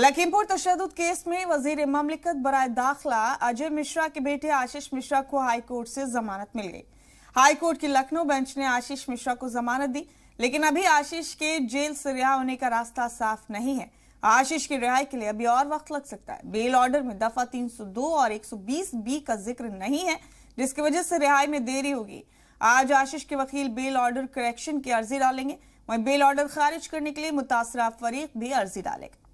Lakhimpur तशद case में वजीर ममलिकत बरए दाखिला अजय मिश्रा के बेटे आशीष मिश्रा को हाईकोर्ट से जमानत मिल गई हाईकोर्ट की लखनऊ बेंच ने आशीष मिश्रा को जमानत दी लेकिन अभी आशीष के जेल से रिहा होने का रास्ता साफ नहीं है आशीष की रिहाई के लिए अभी और वक्त लग सकता है बेल ऑर्डर में दफा 302 और 120 बी का जिक्र नहीं है जिसकी वजह से रिहाई में देरी होगी आज आशीष के वकील बेल ऑर्डर करेक्शन की अर्जी डालेंगे वहीं बेल ऑर्डर खारिज करने के लिए मुतासरा फरीक भी अर्जी डालेगा